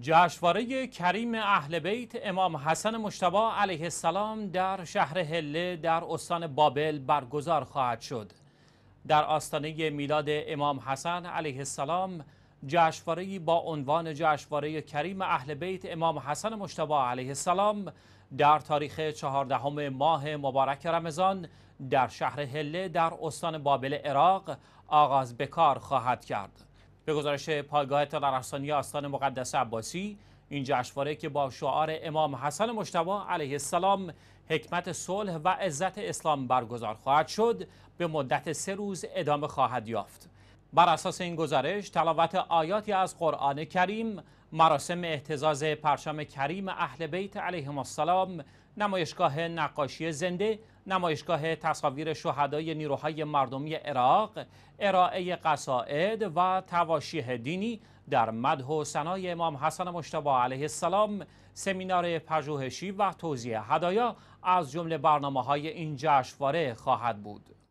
جشنواره کریم اهل بیت امام حسن مشتبا علیه السلام در شهر هله در استان بابل برگزار خواهد شد در آستانه میلاد امام حسن علیه السلام جشنواره با عنوان جشنواره کریم اهل بیت امام حسن مشتبا علیه السلام در تاریخ چهاردهم ماه مبارک رمضان در شهر هله در استان بابل عراق آغاز به کار خواهد کرد به گزارش پایگاه تل آستان مقدس عباسی این جشنواره که با شعار امام حسن مجتبی علیه السلام حکمت صلح و عزت اسلام برگزار خواهد شد به مدت سه روز ادامه خواهد یافت بر اساس این گزارش تلاوت آیاتی از قرآن کریم مراسم احتزاز پرچم کریم اهل بیت علیهم السلام نمایشگاه نقاشی زنده نمایشگاه تصاویر شهدای نیروهای مردمی عراق ارائه قصائد و تواشیه دینی در مده و سنای امام حسن مشتبه علیه السلام سمینار پژوهشی و توضیح هدایا از جمله برنامه های این جشنواره خواهد بود